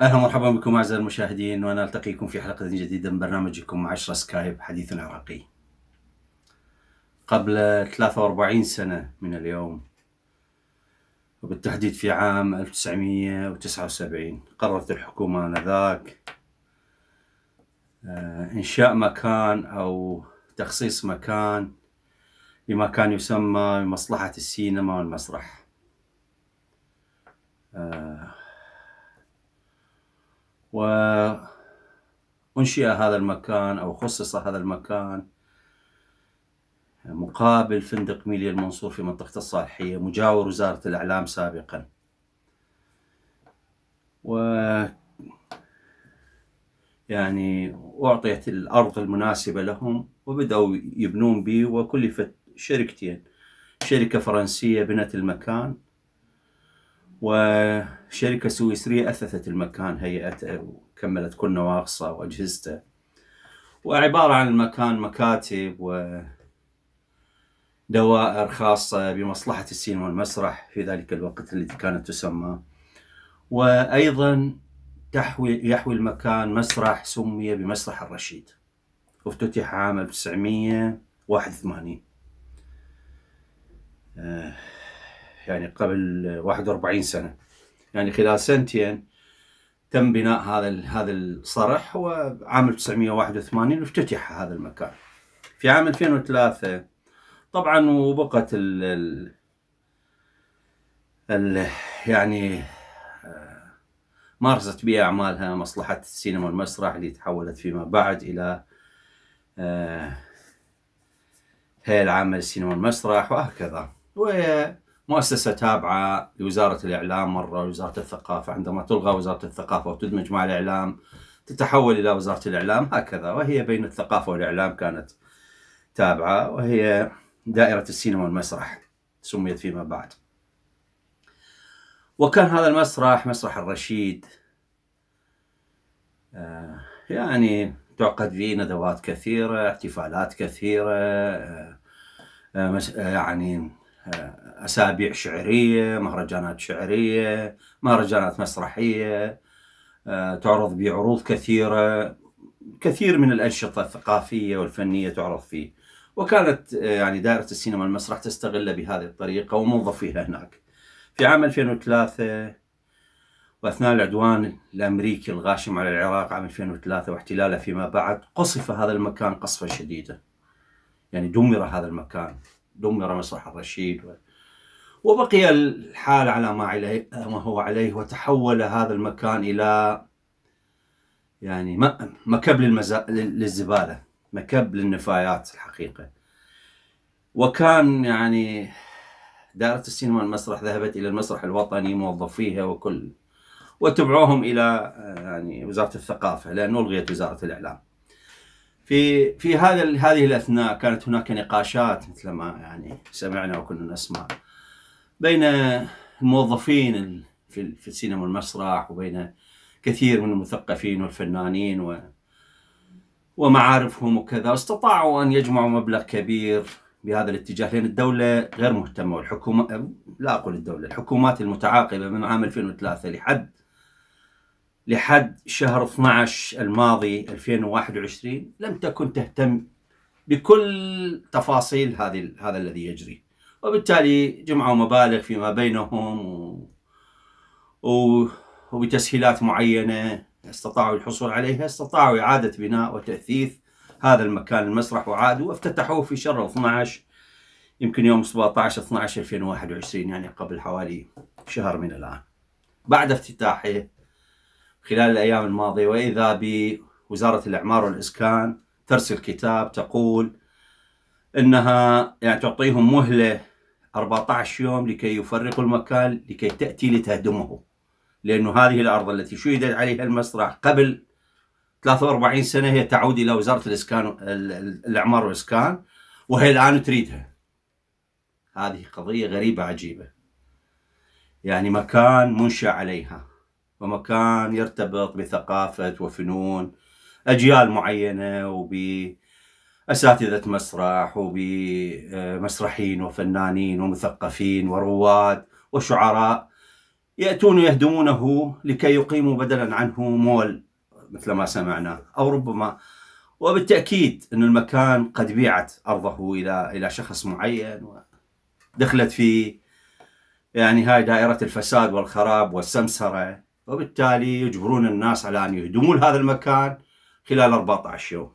اهلا ومرحبا بكم اعزائي المشاهدين وانا التقيكم في حلقه جديده من برنامجكم 10 سكايب حديث عراقي. قبل 43 سنه من اليوم وبالتحديد في عام 1979 قررت الحكومه انذاك آه، انشاء مكان او تخصيص مكان لما كان يسمى بمصلحه السينما والمسرح. آه، وأنشئ هذا المكان أو خصص هذا المكان مقابل فندق ميليا المنصور في منطقة الصالحية مجاور وزارة الإعلام سابقا و يعني أعطيت الأرض المناسبة لهم وبدأوا يبنون به وكلفت شركتين شركة فرنسية بنت المكان وشركة سويسرية أثثت المكان هيئته وكملت كل نواقصه وأجهزته وعبارة عن المكان مكاتب ودوائر خاصة بمصلحة السينما والمسرح في ذلك الوقت التي كانت تسمى وأيضا تحوي يحوي المكان مسرح سمي بمسرح الرشيد افتتح عام 1981 يعني قبل 41 سنه يعني خلال سنتين تم بناء هذا هذا الصرح هو عام 1981 افتتح هذا المكان في عام 2003 طبعا وبقت ال, ال, ال يعني مارست بها أعمالها مصلحة السينما والمسرح اللي تحولت فيما بعد إلى آه، هيئه العامة للسينما والمسرح وهكذا وهي مؤسسة تابعة لوزارة الإعلام مرة وزارة الثقافة عندما تلغى وزارة الثقافة وتدمج مع الإعلام تتحول إلى وزارة الإعلام هكذا وهي بين الثقافة والإعلام كانت تابعة وهي دائرة السينما والمسرح سميت فيما بعد وكان هذا المسرح مسرح الرشيد آه، يعني تعقد فيه ندوات كثيرة احتفالات كثيرة آه، آه، يعني آه، اسابيع شعريه مهرجانات شعريه مهرجانات مسرحيه آه، تعرض بعروض كثيره كثير من الانشطه الثقافيه والفنيه تعرض فيه وكانت آه، يعني دائره السينما المسرح تستغله بهذه الطريقه وموظفيها هناك في عام 2003 واثناء العدوان الامريكي الغاشم على العراق عام 2003 واحتلاله فيما بعد قصف هذا المكان قصفه شديده يعني دمر هذا المكان دمر مسرح الرشيد وبقي الحال على ما عليه ما هو عليه وتحول هذا المكان الى يعني مكب للمزا... للزباله مكب للنفايات الحقيقه وكان يعني دائرة السينما المسرح ذهبت إلى المسرح الوطني موظفيها وكل وتبعوهم إلى آه، يعني وزارة الثقافة لأنه ألغيت وزارة الإعلام في في هذا هذه الاثناء كانت هناك نقاشات مثل ما يعني سمعنا وكنا نسمع بين الموظفين في في السينما والمسرح وبين كثير من المثقفين والفنانين و ومعارفهم وكذا استطاعوا ان يجمعوا مبلغ كبير بهذا الاتجاه لان الدوله غير مهتمه والحكومه لا اقول الدوله الحكومات المتعاقبه من عام 2003 لحد لحد شهر 12 الماضي 2021 لم تكن تهتم بكل تفاصيل هذه هذا الذي يجري وبالتالي جمعوا مبالغ فيما بينهم و... و... وبتسهيلات معينة استطاعوا الحصول عليها استطاعوا إعادة بناء وتأثيث هذا المكان المسرح وعادوا وافتتحوه في شهر 12 يمكن يوم 17 12 2021 يعني قبل حوالي شهر من الآن بعد افتتاحه خلال الأيام الماضية وإذا بوزارة الإعمار والإسكان ترسل كتاب تقول أنها يعني تعطيهم مهلة 14 يوم لكي يفرقوا المكان لكي تأتي لتهدمه لأنه هذه الأرض التي شيدت عليها المسرح قبل 43 سنة هي تعود إلى وزارة الإسكان الإعمار والإسكان وهي الآن تريدها هذه قضية غريبة عجيبة يعني مكان منشأ عليها ومكان يرتبط بثقافة وفنون أجيال معينة وبأساتذة مسرح وبمسرحين وفنانين ومثقفين ورواد وشعراء يأتون يهدمونه لكي يقيموا بدلا عنه مول مثل ما سمعنا أو ربما وبالتأكيد أن المكان قد بيعت أرضه إلى إلى شخص معين ودخلت في يعني هاي دائرة الفساد والخراب والسمسرة وبالتالي يجبرون الناس على أن يهدموا هذا المكان خلال 14 يوم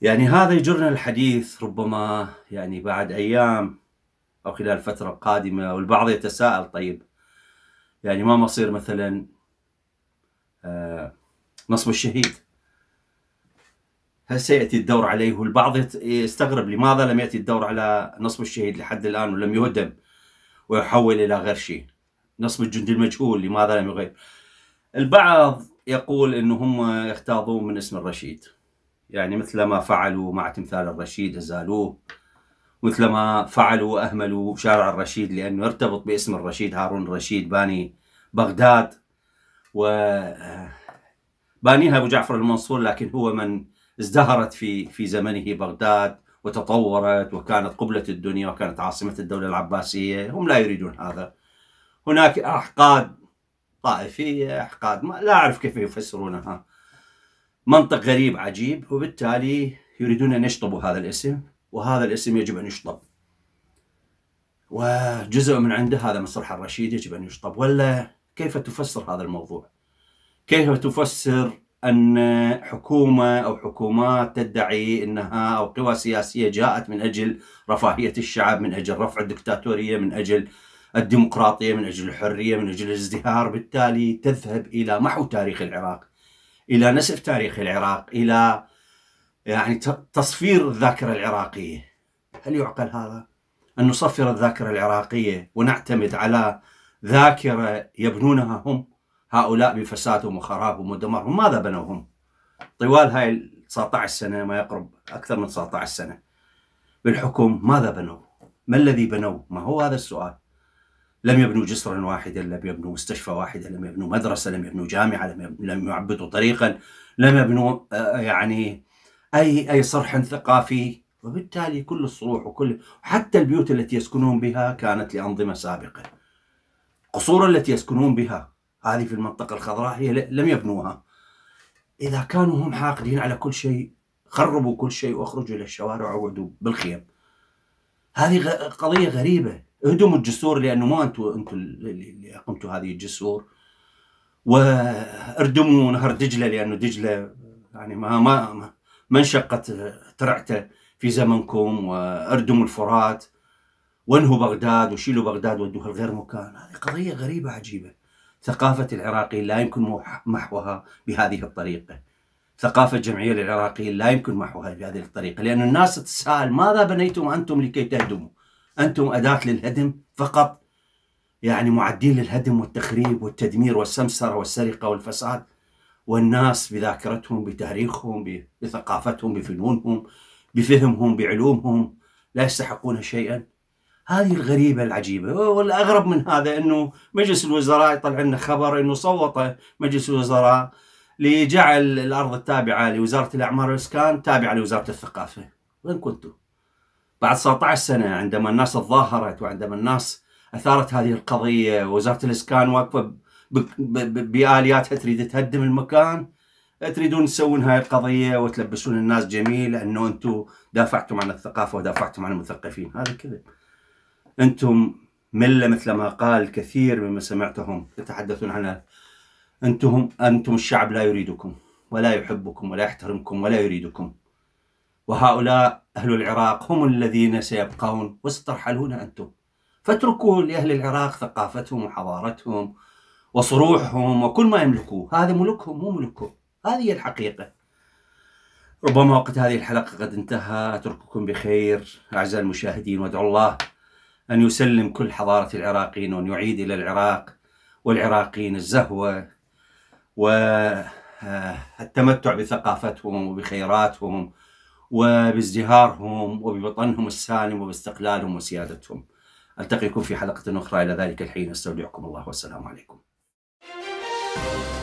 يعني هذا يجرنا الحديث ربما يعني بعد أيام أو خلال الفترة القادمة والبعض يتساءل طيب يعني ما مصير مثلا آه، نصب الشهيد هل سيأتي الدور عليه والبعض يستغرب لماذا لم يأتي الدور على نصب الشهيد لحد الآن ولم يهدم ويحول إلى غير شيء نصب الجندي المجهول لماذا لم يغير البعض يقول أنه هم اختاضوه من اسم الرشيد يعني مثل ما فعلوا مع تمثال الرشيد أزالوه مثل ما فعلوا وأهملوا شارع الرشيد لأنه ارتبط باسم الرشيد هارون الرشيد باني بغداد و بانيها أبو جعفر المنصور لكن هو من ازدهرت في في زمنه بغداد وتطورت وكانت قبلة الدنيا وكانت عاصمة الدولة العباسية هم لا يريدون هذا هناك احقاد طائفيه احقاد ما لا اعرف كيف يفسرونها منطق غريب عجيب وبالتالي يريدون ان يشطبوا هذا الاسم وهذا الاسم يجب ان يشطب وجزء من عنده هذا مسرح الرشيد يجب ان يشطب ولا كيف تفسر هذا الموضوع؟ كيف تفسر ان حكومه او حكومات تدعي انها او قوى سياسيه جاءت من اجل رفاهيه الشعب من اجل رفع الدكتاتوريه من اجل الديمقراطية من أجل الحرية من أجل الازدهار بالتالي تذهب إلى محو تاريخ العراق إلى نسف تاريخ العراق إلى يعني تصفير الذاكرة العراقية هل يعقل هذا؟ أن نصفر الذاكرة العراقية ونعتمد على ذاكرة يبنونها هم هؤلاء بفسادهم وخرابهم ودمارهم ماذا بنوهم؟ طوال هاي 19 سنة ما يقرب أكثر من 19 سنة بالحكم ماذا بنوا؟ ما الذي بنوه؟ ما هو هذا السؤال لم يبنوا جسرا واحدا لم يبنوا مستشفى واحدا لم يبنوا مدرسة لم يبنوا جامعة لم, لم يعبدوا طريقا لم يبنوا آه، يعني أي أي صرح ثقافي وبالتالي كل الصروح وكل حتى البيوت التي يسكنون بها كانت لأنظمة سابقة قصور التي يسكنون بها هذه في المنطقة الخضراء هي لم يبنوها إذا كانوا هم حاقدين على كل شيء خربوا كل شيء واخرجوا إلى الشوارع وعودوا بالخيم هذه قضية غريبة هدموا الجسور لانه ما انتم انتم اللي اقمتوا هذه الجسور واردموا نهر دجله لانه دجله يعني ما ما ما انشقت ترعته في زمنكم واردموا الفرات وانهوا بغداد وشيلوا بغداد ودوها لغير مكان هذه قضيه غريبه عجيبه ثقافه العراقيين لا يمكن محوها بهذه الطريقه ثقافه الجمعيه للعراقيين لا يمكن محوها بهذه الطريقه لان الناس تتساءل ماذا بنيتم انتم لكي تهدموا أنتم أداة للهدم فقط يعني معدين للهدم والتخريب والتدمير والسمسرة والسرقة والفساد والناس بذاكرتهم بتاريخهم بثقافتهم بفنونهم بفهمهم بعلومهم لا يستحقون شيئا هذه الغريبة العجيبة والأغرب من هذا أنه مجلس الوزراء يطلع لنا خبر أنه صوت مجلس الوزراء لجعل الأرض التابعة لوزارة الأعمار والإسكان تابعة لوزارة الثقافة وين كنتم؟ بعد 19 سنه عندما الناس تظاهرت وعندما الناس اثارت هذه القضيه وزاره الاسكان واقفه بالياتها تريد تهدم المكان تريدون تسوون هاي القضيه وتلبسون الناس جميل انه انتم دافعتم عن الثقافه ودافعتم عن المثقفين هذا كذب انتم مله مثل ما قال كثير مما سمعتهم يتحدثون عنها انتم انتم الشعب لا يريدكم ولا يحبكم ولا يحترمكم ولا يريدكم وهؤلاء أهل العراق هم الذين سيبقون وسترحلون أنتم فاتركوا لأهل العراق ثقافتهم وحضارتهم وصروحهم وكل ما يملكوه هذا ملكهم مو ملككم هذه هي الحقيقة ربما وقت هذه الحلقة قد انتهى أترككم بخير أعزائي المشاهدين وأدعو الله أن يسلم كل حضارة العراقيين وأن يعيد إلى العراق والعراقيين الزهوة والتمتع بثقافتهم وبخيراتهم وبازدهارهم وبوطنهم السالم وباستقلالهم وسيادتهم ألتقيكم في حلقة أخرى إلى ذلك الحين أستودعكم الله والسلام عليكم thank you